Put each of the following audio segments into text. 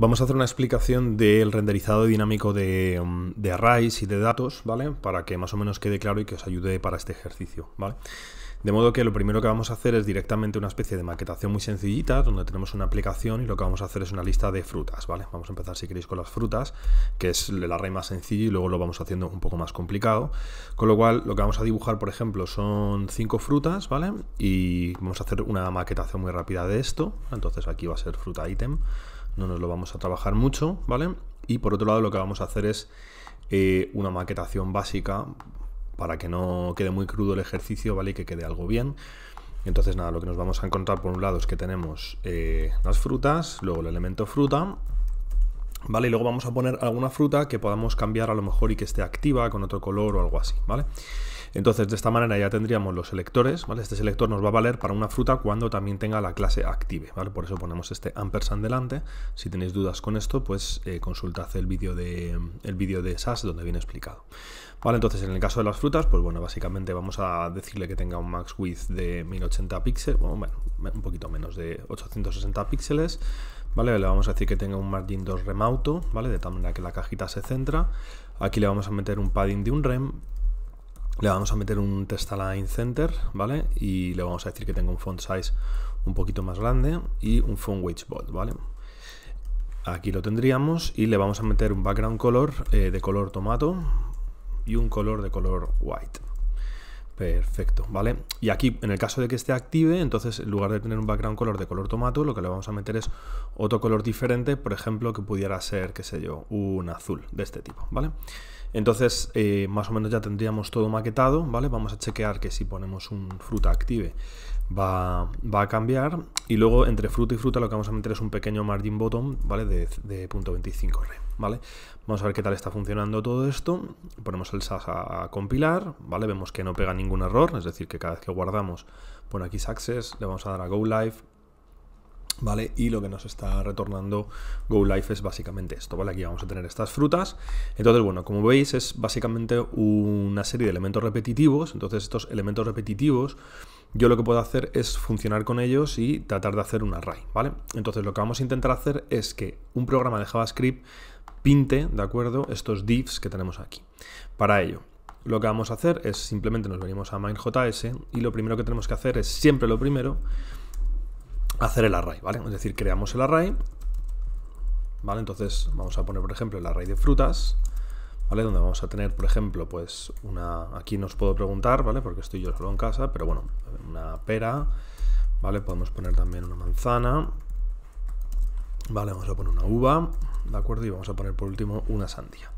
Vamos a hacer una explicación del renderizado dinámico mm, de, arrays y de datos, ¿vale? Para que más o menos quede claro y que os ayude para este ejercicio, ¿vale? De modo que lo primero que vamos a hacer es directamente una especie de maquetación muy sencillita, donde tenemos una aplicación y lo que vamos a hacer es una lista de frutas, ¿vale? Vamos a empezar, si queréis, con las frutas, que es el array más sencillo y luego lo vamos haciendo un poco más complicado. Con lo cual, lo que vamos a dibujar, por ejemplo, son cinco frutas, ¿vale? Y vamos a hacer una maquetación muy rápida de esto. Entonces aquí va a ser fruta item no nos lo vamos a trabajar mucho, ¿vale? Y por otro lado lo que vamos a hacer es eh, una maquetación básica para que no quede muy crudo el ejercicio, ¿vale? Y que quede algo bien. Entonces nada, lo que nos vamos a encontrar por un lado es que tenemos eh, las frutas, luego el elemento fruta, ¿vale? Y luego vamos a poner alguna fruta que podamos cambiar a lo mejor y que esté activa con otro color o algo así, ¿vale? vale entonces, de esta manera ya tendríamos los selectores, ¿vale? Este selector nos va a valer para una fruta cuando también tenga la clase active, ¿vale? Por eso ponemos este ampersand delante. Si tenéis dudas con esto, pues eh, consultad el vídeo de, el de SAS donde viene explicado. Vale, entonces en el caso de las frutas, pues bueno, básicamente vamos a decirle que tenga un max width de 1080 píxeles, bueno, un poquito menos de 860 píxeles, ¿vale? Le vamos a decir que tenga un margin 2 rem auto, ¿vale? De tal manera que la cajita se centra. Aquí le vamos a meter un padding de un rem le vamos a meter un test align center, ¿vale? Y le vamos a decir que tenga un font size un poquito más grande y un font weight bold, ¿vale? Aquí lo tendríamos y le vamos a meter un background color eh, de color tomato y un color de color white. Perfecto, ¿vale? Y aquí, en el caso de que esté active, entonces en lugar de tener un background color de color tomato, lo que le vamos a meter es otro color diferente, por ejemplo, que pudiera ser, qué sé yo, un azul de este tipo, ¿vale? vale entonces, eh, más o menos ya tendríamos todo maquetado, ¿vale? Vamos a chequear que si ponemos un fruta active va, a cambiar. Y luego, entre fruta y fruta, lo que vamos a meter es un pequeño margin bottom, ¿vale? De, de .25 ¿vale? Vamos a ver qué tal está funcionando todo esto. Ponemos el SAS a, compilar, ¿vale? Vemos que no pega ningún error, es decir, que cada vez que guardamos, pone aquí success, le vamos a dar a go live, ¿Vale? Y lo que nos está retornando Go GoLife es básicamente esto, ¿vale? Aquí vamos a tener estas frutas. Entonces, bueno, como veis es básicamente una serie de elementos repetitivos. Entonces, estos elementos repetitivos yo lo que puedo hacer es funcionar con ellos y tratar de hacer un array, ¿vale? Entonces lo que vamos a intentar hacer es que un programa de JavaScript pinte, ¿de acuerdo? Estos divs que tenemos aquí. Para ello, lo que vamos a hacer es simplemente nos venimos a main.js y lo primero que tenemos que hacer es siempre lo primero, hacer el array, ¿vale? Es decir, creamos el array, ¿vale? Entonces vamos a poner, por ejemplo, el array de frutas, ¿vale? Donde vamos a tener, por ejemplo, pues una... Aquí nos puedo preguntar, ¿vale? Porque estoy yo solo en casa, pero bueno, una pera, ¿vale? Podemos poner también una manzana, ¿vale? Vamos a poner una uva, ¿de acuerdo? Y vamos a poner por último una sandía.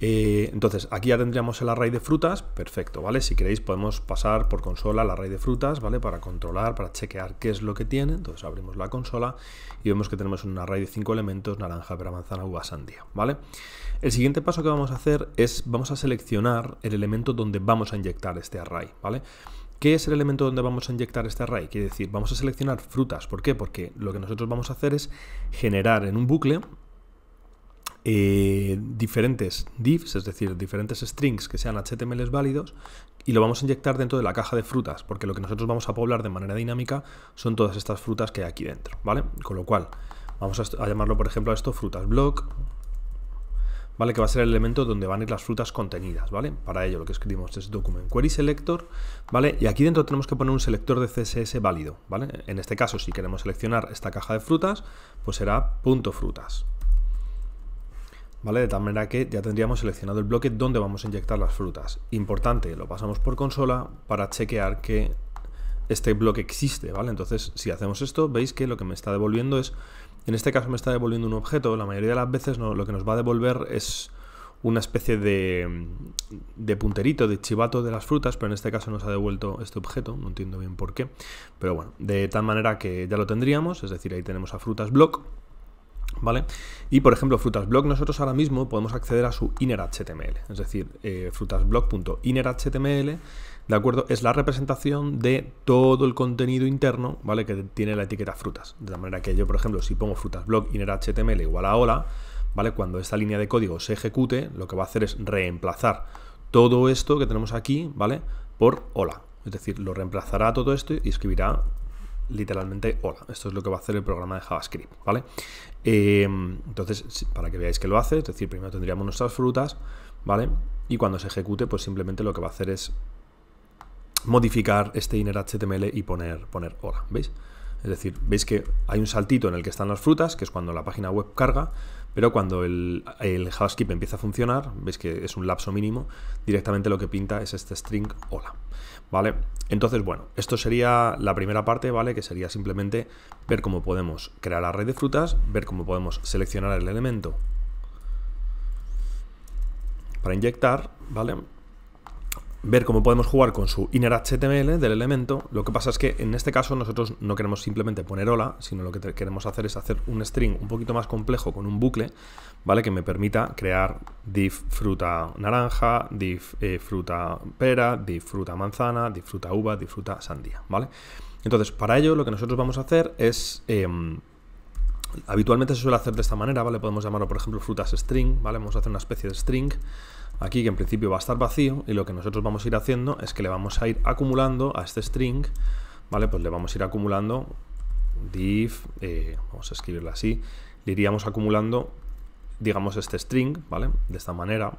Eh, entonces, aquí ya tendríamos el array de frutas, perfecto, ¿vale? Si queréis podemos pasar por consola el array de frutas, ¿vale? Para controlar, para chequear qué es lo que tiene. Entonces abrimos la consola y vemos que tenemos un array de cinco elementos, naranja, pera, manzana, uva, sandía, ¿vale? El siguiente paso que vamos a hacer es, vamos a seleccionar el elemento donde vamos a inyectar este array, ¿vale? ¿Qué es el elemento donde vamos a inyectar este array? Quiere decir, vamos a seleccionar frutas. ¿Por qué? Porque lo que nosotros vamos a hacer es generar en un bucle eh, diferentes divs, es decir, diferentes strings que sean HTML válidos y lo vamos a inyectar dentro de la caja de frutas, porque lo que nosotros vamos a poblar de manera dinámica son todas estas frutas que hay aquí dentro, ¿vale? Con lo cual, vamos a, llamarlo, por ejemplo, a esto frutas block, ¿vale? Que va a ser el elemento donde van a ir las frutas contenidas, ¿vale? Para ello lo que escribimos es document query selector, ¿vale? Y aquí dentro tenemos que poner un selector de CSS válido, ¿vale? En este caso, si queremos seleccionar esta caja de frutas, pues será .frutas, ¿vale? De tal manera que ya tendríamos seleccionado el bloque donde vamos a inyectar las frutas. Importante, lo pasamos por consola para chequear que este bloque existe, ¿vale? Entonces, si hacemos esto, veis que lo que me está devolviendo es, en este caso me está devolviendo un objeto, la mayoría de las veces lo que nos va a devolver es una especie de, de, punterito, de chivato de las frutas, pero en este caso nos ha devuelto este objeto, no entiendo bien por qué, pero bueno, de tal manera que ya lo tendríamos, es decir, ahí tenemos a frutas block, ¿Vale? Y por ejemplo, FrutasBlog, nosotros ahora mismo podemos acceder a su innerHTML. es decir, eh, frutasblog.innerHTML, ¿de acuerdo? Es la representación de todo el contenido interno, ¿vale? Que tiene la etiqueta frutas. De la manera que yo, por ejemplo, si pongo frutasblog innerHTML igual a hola, ¿vale? Cuando esta línea de código se ejecute, lo que va a hacer es reemplazar todo esto que tenemos aquí, ¿vale? Por hola. Es decir, lo reemplazará todo esto y escribirá literalmente hola. Esto es lo que va a hacer el programa de JavaScript, ¿vale? Eh, entonces, para que veáis que lo hace, es decir, primero tendríamos nuestras frutas, ¿vale? Y cuando se ejecute, pues simplemente lo que va a hacer es modificar este inner HTML y poner, poner hola, ¿veis? Es decir, veis que hay un saltito en el que están las frutas, que es cuando la página web carga, pero cuando el, el JavaScript empieza a funcionar, veis que es un lapso mínimo, directamente lo que pinta es este string hola. ¿Vale? Entonces, bueno, esto sería la primera parte, ¿vale? Que sería simplemente ver cómo podemos crear la red de frutas, ver cómo podemos seleccionar el elemento para inyectar, ¿vale? ver cómo podemos jugar con su innerHTML HTML del elemento. Lo que pasa es que en este caso nosotros no queremos simplemente poner hola, sino lo que queremos hacer es hacer un string un poquito más complejo con un bucle, ¿vale? Que me permita crear div fruta naranja, div eh, fruta pera, div fruta manzana, div fruta uva, div fruta sandía, ¿vale? Entonces, para ello lo que nosotros vamos a hacer es... Em, habitualmente se suele hacer de esta manera, ¿vale? Podemos llamarlo, por ejemplo, frutas string, ¿vale? Vamos a hacer una especie de string aquí que en principio va a estar vacío y lo que nosotros vamos a ir haciendo es que le vamos a ir acumulando a este string, ¿vale? Pues le vamos a ir acumulando div, eh, vamos a escribirlo así, le iríamos acumulando, digamos, este string, ¿vale? De esta manera,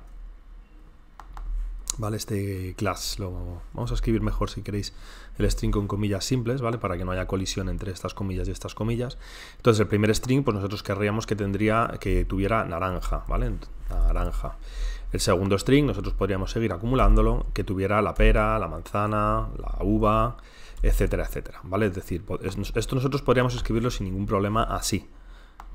¿vale? Este class, lo vamos a escribir mejor si queréis el string con comillas simples, ¿vale? Para que no haya colisión entre estas comillas y estas comillas. Entonces el primer string, pues nosotros querríamos que tendría, que tuviera naranja, ¿vale? Naranja. El segundo string nosotros podríamos seguir acumulándolo, que tuviera la pera, la manzana, la uva, etcétera, etcétera, ¿vale? Es decir, esto nosotros podríamos escribirlo sin ningún problema así,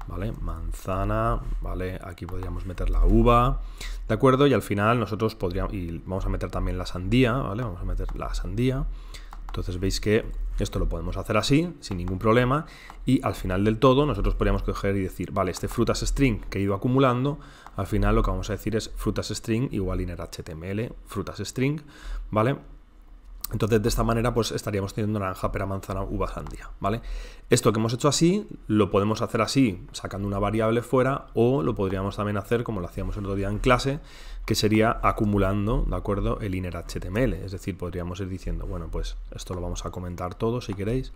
¿vale? Manzana, ¿vale? Aquí podríamos meter la uva, ¿de acuerdo? Y al final nosotros podríamos, y vamos a meter también la sandía, ¿vale? Vamos a meter la sandía. Entonces veis que esto lo podemos hacer así, sin ningún problema, y al final del todo nosotros podríamos coger y decir, vale, este frutas string que he ido acumulando, al final lo que vamos a decir es frutas string igual inner HTML, frutas string, ¿vale? Entonces, de esta manera, pues estaríamos teniendo naranja, pera, manzana, uva, sandía, ¿vale? Esto que hemos hecho así, lo podemos hacer así, sacando una variable fuera, o lo podríamos también hacer como lo hacíamos el otro día en clase, que sería acumulando, ¿de acuerdo?, el inner HTML. Es decir, podríamos ir diciendo, bueno, pues esto lo vamos a comentar todo, si queréis,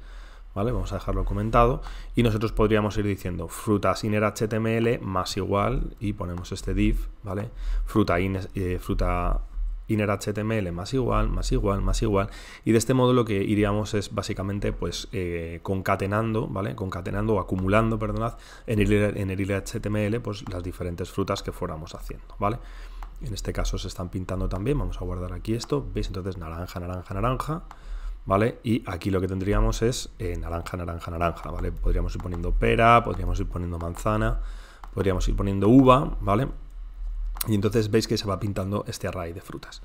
¿vale? Vamos a dejarlo comentado. Y nosotros podríamos ir diciendo frutas inner HTML más igual, y ponemos este div, ¿vale? Fruta, in, eh, fruta inner HTML más igual, más igual, más igual. Y de este modo lo que iríamos es básicamente pues eh, concatenando, ¿vale? Concatenando o acumulando, perdonad, en el, en HTML pues las diferentes frutas que fuéramos haciendo, ¿vale? En este caso se están pintando también, vamos a guardar aquí esto, ¿veis? Entonces naranja, naranja, naranja, ¿vale? Y aquí lo que tendríamos es eh, naranja, naranja, naranja, ¿vale? Podríamos ir poniendo pera, podríamos ir poniendo manzana, podríamos ir poniendo uva, ¿vale? Y entonces veis que se va pintando este array de frutas.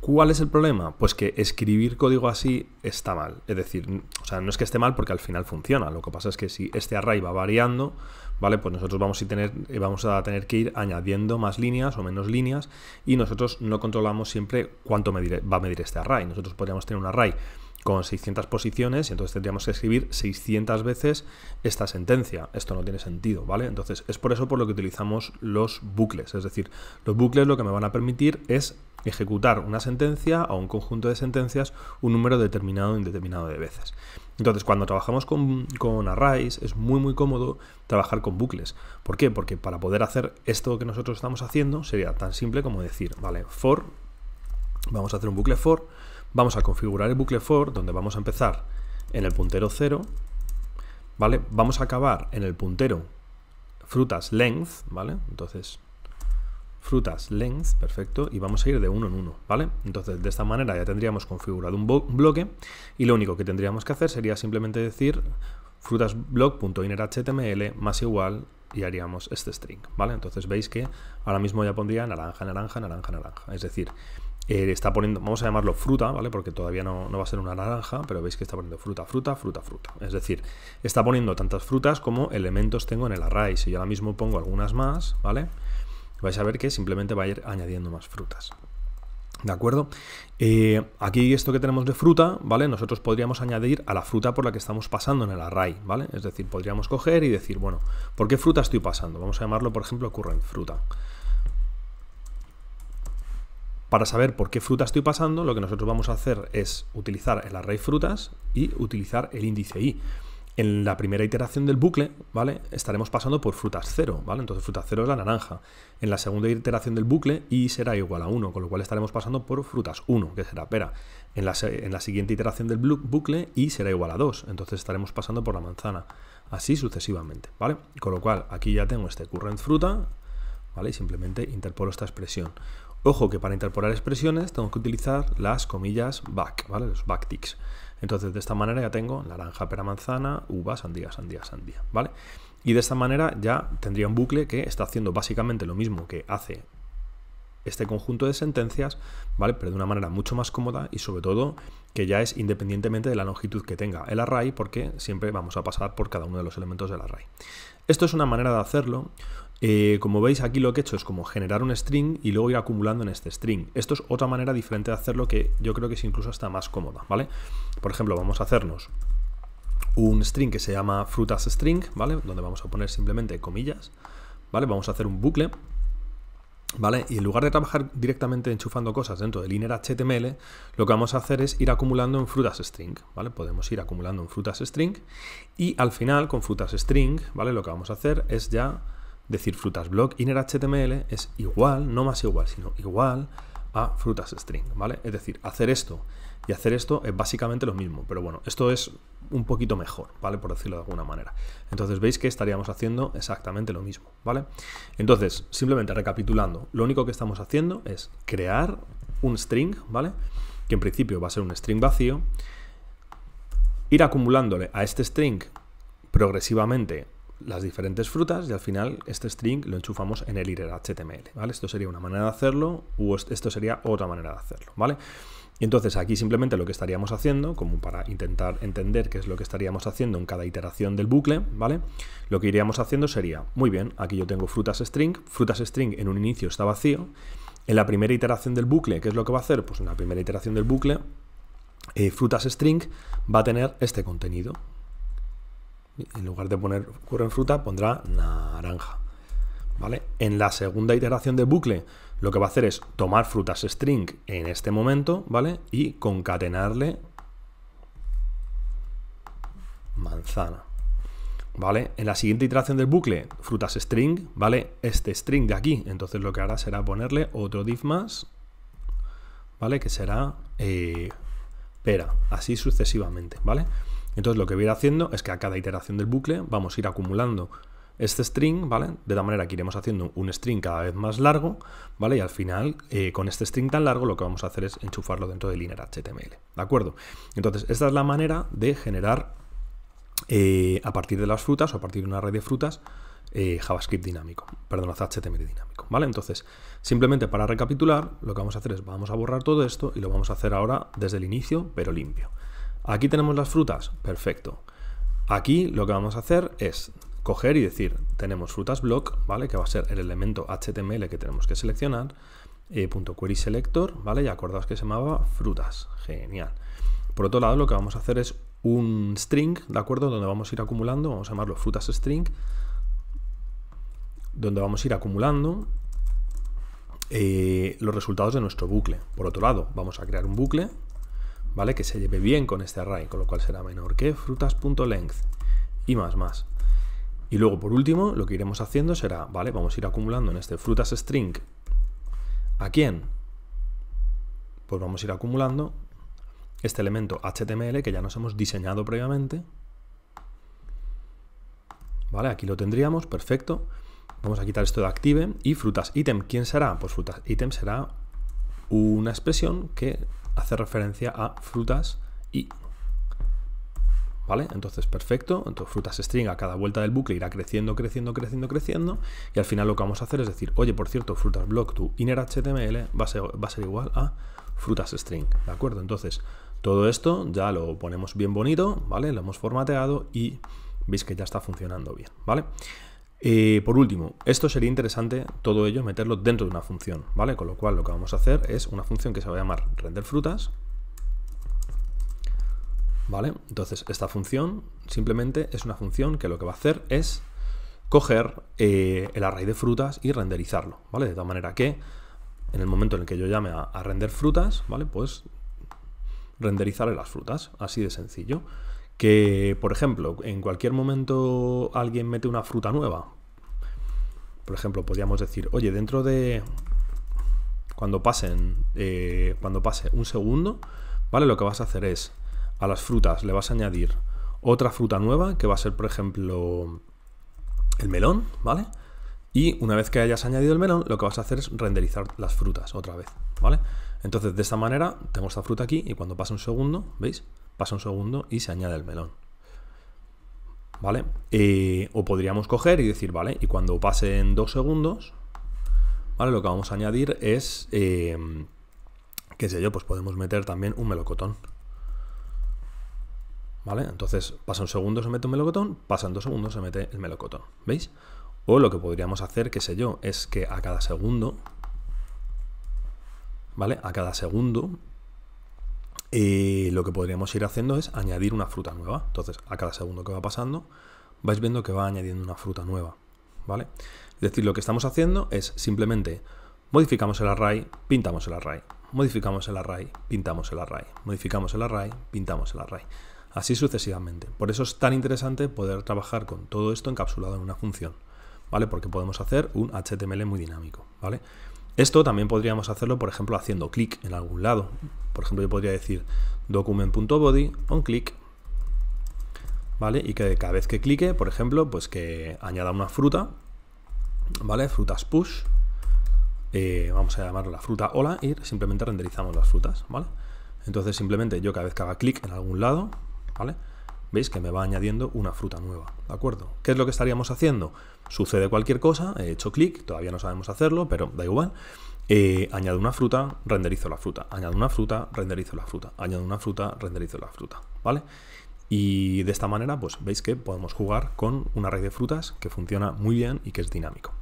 ¿Cuál es el problema? Pues que escribir código así está mal. Es decir, o sea, no es que esté mal porque al final funciona. Lo que pasa es que si este array va variando, ¿vale? Pues nosotros vamos a tener, eh, que ir añadiendo más líneas o menos líneas y nosotros no controlamos siempre cuánto va a medir este array. Nosotros podríamos tener un array con 600 posiciones y entonces tendríamos que escribir 600 veces esta sentencia. Esto no tiene sentido, ¿vale? Entonces es por eso por lo que utilizamos los bucles. Es decir, los bucles lo que me van a permitir es ejecutar una sentencia o un conjunto de sentencias un número determinado o indeterminado de veces. Entonces, cuando trabajamos con, con, arrays, es muy muy cómodo trabajar con bucles. ¿Por qué? Porque para poder hacer esto que nosotros estamos haciendo sería tan simple como decir, vale, for, vamos a hacer un bucle for, Vamos a configurar el bucle for, donde vamos a empezar en el puntero 0, ¿vale? Vamos a acabar en el puntero frutas length, ¿vale? Entonces, frutas length, perfecto, y vamos a ir de uno en uno, ¿vale? Entonces, de esta manera ya tendríamos configurado un bloque y lo único que tendríamos que hacer sería simplemente decir frutasblock.innerHTML más igual y haríamos este string, ¿vale? Entonces veis que ahora mismo ya pondría naranja, naranja, naranja, naranja. Es decir, eh, está poniendo, vamos a llamarlo fruta, ¿vale? Porque todavía no, va a ser una naranja, pero veis que está poniendo fruta, fruta, fruta, fruta. Es decir, está poniendo tantas frutas como elementos tengo en el array. Si yo ahora mismo pongo algunas más, ¿vale? Vais a ver que simplemente va a ir añadiendo más frutas. ¿De acuerdo? Eh, aquí esto que tenemos de fruta, ¿vale? Nosotros podríamos añadir a la fruta por la que estamos pasando en el array, ¿vale? Es decir, podríamos coger y decir, bueno, ¿por qué fruta estoy pasando? Vamos a llamarlo, por ejemplo, current fruta. Para saber por qué fruta estoy pasando, lo que nosotros vamos a hacer es utilizar el array frutas y utilizar el índice i. En la primera iteración del bucle, ¿vale? Estaremos pasando por frutas 0, ¿vale? Entonces fruta 0 es la naranja. En la segunda iteración del bucle, i será igual a 1, con lo cual estaremos pasando por frutas 1, que será pera. En la, en la siguiente iteración del bucle, i será igual a 2, entonces estaremos pasando por la manzana. Así sucesivamente, ¿vale? Con lo cual, aquí ya tengo este current fruta, ¿vale? Y simplemente interpolo esta expresión. Ojo que para interpolar expresiones tengo que utilizar las comillas back, ¿vale? Los backticks. Entonces de esta manera ya tengo naranja, pera, manzana, uva, sandía, sandía, sandía, ¿vale? Y de esta manera ya tendría un bucle que está haciendo básicamente lo mismo que hace este conjunto de sentencias, ¿vale? Pero de una manera mucho más cómoda y sobre todo que ya es independientemente de la longitud que tenga el array porque siempre vamos a pasar por cada uno de los elementos del array. Esto es una manera de hacerlo. Eh, como veis aquí lo que he hecho es como generar un string y luego ir acumulando en este string. Esto es otra manera diferente de hacerlo que yo creo que es incluso hasta más cómoda, ¿vale? Por ejemplo, vamos a hacernos un string que se llama frutas string, ¿vale? Donde vamos a poner simplemente comillas, ¿vale? Vamos a hacer un bucle, ¿vale? Y en lugar de trabajar directamente enchufando cosas dentro del inner HTML, lo que vamos a hacer es ir acumulando en frutas string, ¿vale? Podemos ir acumulando en frutas string y al final con frutas string, ¿vale? Lo que vamos a hacer es ya decir frutas blog inner HTML es igual, no más igual, sino igual a frutas string ¿vale? Es decir, hacer esto y hacer esto es básicamente lo mismo, pero bueno, esto es un poquito mejor, ¿vale? Por decirlo de alguna manera. Entonces veis que estaríamos haciendo exactamente lo mismo, ¿vale? Entonces, simplemente recapitulando, lo único que estamos haciendo es crear un string, ¿vale? Que en principio va a ser un string vacío, ir acumulándole a este string progresivamente las diferentes frutas y al final este string lo enchufamos en el líder HTML, ¿vale? Esto sería una manera de hacerlo o esto sería otra manera de hacerlo, ¿vale? entonces aquí simplemente lo que estaríamos haciendo, como para intentar entender qué es lo que estaríamos haciendo en cada iteración del bucle, ¿vale? Lo que iríamos haciendo sería, muy bien, aquí yo tengo frutas string, frutas string en un inicio está vacío, en la primera iteración del bucle, ¿qué es lo que va a hacer? Pues en la primera iteración del bucle, eh, frutas string va a tener este contenido, en lugar de poner curren fruta, pondrá naranja. ¿Vale? En la segunda iteración de bucle, lo que va a hacer es tomar frutas string en este momento, ¿vale? Y concatenarle manzana. ¿Vale? En la siguiente iteración del bucle, frutas string, ¿vale? Este string de aquí. Entonces lo que hará será ponerle otro div más, ¿vale? Que será eh, pera, así sucesivamente, ¿vale? vale entonces lo que voy a ir haciendo es que a cada iteración del bucle vamos a ir acumulando este string, ¿vale? De tal manera que iremos haciendo un string cada vez más largo, ¿vale? Y al final, eh, con este string tan largo, lo que vamos a hacer es enchufarlo dentro del inner HTML, ¿de acuerdo? Entonces, esta es la manera de generar eh, a partir de las frutas o a partir de una red de frutas eh, JavaScript dinámico, perdón, HTML dinámico, ¿vale? Entonces, simplemente para recapitular, lo que vamos a hacer es vamos a borrar todo esto y lo vamos a hacer ahora desde el inicio, pero limpio. Aquí tenemos las frutas, perfecto. Aquí lo que vamos a hacer es coger y decir, tenemos frutas block, ¿vale? Que va a ser el elemento HTML que tenemos que seleccionar, eh, punto query selector, ¿vale? Y acordaos que se llamaba frutas, genial. Por otro lado, lo que vamos a hacer es un string, ¿de acuerdo? Donde vamos a ir acumulando, vamos a llamarlo frutas string, donde vamos a ir acumulando eh, los resultados de nuestro bucle. Por otro lado, vamos a crear un bucle, ¿vale? Que se lleve bien con este array, con lo cual será menor que frutas.length y más más. Y luego, por último, lo que iremos haciendo será, ¿vale? Vamos a ir acumulando en este frutas string. ¿A quién? Pues vamos a ir acumulando este elemento HTML que ya nos hemos diseñado previamente. ¿Vale? Aquí lo tendríamos, perfecto. Vamos a quitar esto de active y frutas item. ¿Quién será? Pues frutas item será una expresión que hace referencia a frutas y. ¿Vale? Entonces, perfecto. Entonces, frutas string a cada vuelta del bucle irá creciendo, creciendo, creciendo, creciendo. Y al final lo que vamos a hacer es decir, oye, por cierto, frutas block to inner HTML va a ser, va a ser igual a frutas string. ¿De acuerdo? Entonces, todo esto ya lo ponemos bien bonito, ¿vale? Lo hemos formateado y veis que ya está funcionando bien, ¿vale? vale eh, por último, esto sería interesante, todo ello, meterlo dentro de una función, ¿vale? Con lo cual lo que vamos a hacer es una función que se va a llamar renderFrutas, ¿vale? Entonces esta función simplemente es una función que lo que va a hacer es coger eh, el array de frutas y renderizarlo, ¿vale? De tal manera que en el momento en el que yo llame a, a render frutas, ¿vale? Pues renderizaré las frutas, así de sencillo que, por ejemplo, en cualquier momento alguien mete una fruta nueva. Por ejemplo, podríamos decir, oye, dentro de. Cuando pasen. Eh, cuando pase un segundo, ¿vale? Lo que vas a hacer es. A las frutas le vas a añadir otra fruta nueva, que va a ser, por ejemplo, el melón, ¿vale? Y una vez que hayas añadido el melón, lo que vas a hacer es renderizar las frutas otra vez, ¿vale? Entonces, de esta manera, tengo esta fruta aquí y cuando pase un segundo, ¿veis? pasa un segundo y se añade el melón. ¿Vale? Eh, o podríamos coger y decir, vale, y cuando pasen dos segundos, ¿vale? Lo que vamos a añadir es, eh, qué sé yo, pues podemos meter también un melocotón. ¿Vale? Entonces pasa un segundo, se mete un melocotón, pasan dos segundos, se mete el melocotón. ¿Veis? O lo que podríamos hacer, qué sé yo, es que a cada segundo, ¿vale? A cada segundo y eh, lo que podríamos ir haciendo es añadir una fruta nueva. Entonces, a cada segundo que va pasando, vais viendo que va añadiendo una fruta nueva. ¿Vale? Es decir, lo que estamos haciendo es simplemente modificamos el array, pintamos el array, modificamos el array, pintamos el array, modificamos el array, pintamos el array. Así sucesivamente. Por eso es tan interesante poder trabajar con todo esto encapsulado en una función, ¿vale? Porque podemos hacer un HTML muy dinámico, ¿vale? Esto también podríamos hacerlo, por ejemplo, haciendo clic en algún lado. Por ejemplo, yo podría decir document.body, on click, ¿vale? Y que cada vez que clique, por ejemplo, pues que añada una fruta, ¿vale? Frutas push, eh, vamos a llamarla la fruta hola y simplemente renderizamos las frutas, ¿vale? Entonces simplemente yo cada vez que haga clic en algún lado, ¿vale? ¿Veis que me va añadiendo una fruta nueva? ¿De acuerdo? ¿Qué es lo que estaríamos haciendo? Sucede cualquier cosa, he hecho clic, todavía no sabemos hacerlo, pero da igual. Eh, añado una fruta, renderizo la fruta. Añado una fruta, renderizo la fruta. Añado una fruta, renderizo la fruta. ¿Vale? Y de esta manera, pues veis que podemos jugar con una red de frutas que funciona muy bien y que es dinámico.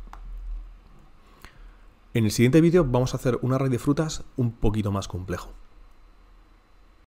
En el siguiente vídeo vamos a hacer una red de frutas un poquito más complejo.